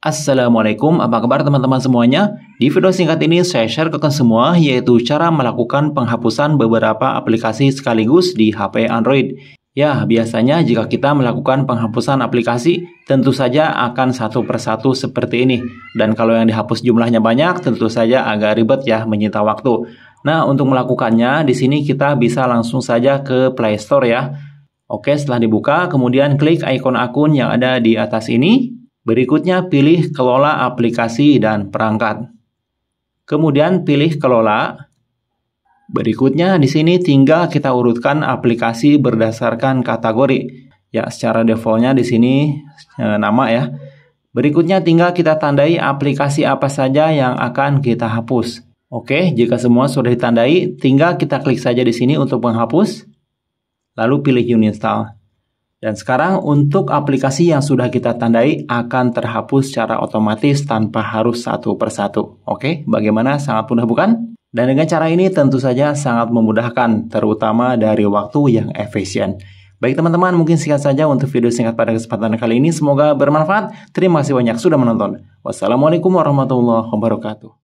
Assalamualaikum, apa kabar teman-teman semuanya? Di video singkat ini saya share ke semua yaitu cara melakukan penghapusan beberapa aplikasi sekaligus di HP Android. Ya, biasanya jika kita melakukan penghapusan aplikasi, tentu saja akan satu persatu seperti ini. Dan kalau yang dihapus jumlahnya banyak, tentu saja agak ribet ya, menyita waktu. Nah, untuk melakukannya, di sini kita bisa langsung saja ke Play Store ya. Oke, setelah dibuka, kemudian klik ikon akun yang ada di atas ini, Berikutnya pilih kelola aplikasi dan perangkat. Kemudian pilih kelola. Berikutnya di sini tinggal kita urutkan aplikasi berdasarkan kategori. Ya, secara defaultnya di sini e, nama ya. Berikutnya tinggal kita tandai aplikasi apa saja yang akan kita hapus. Oke, jika semua sudah ditandai, tinggal kita klik saja di sini untuk menghapus. Lalu pilih uninstall. Dan sekarang untuk aplikasi yang sudah kita tandai akan terhapus secara otomatis tanpa harus satu persatu. Oke, bagaimana? Sangat mudah bukan? Dan dengan cara ini tentu saja sangat memudahkan, terutama dari waktu yang efisien. Baik teman-teman, mungkin sekian saja untuk video singkat pada kesempatan kali ini. Semoga bermanfaat. Terima kasih banyak sudah menonton. Wassalamualaikum warahmatullahi wabarakatuh.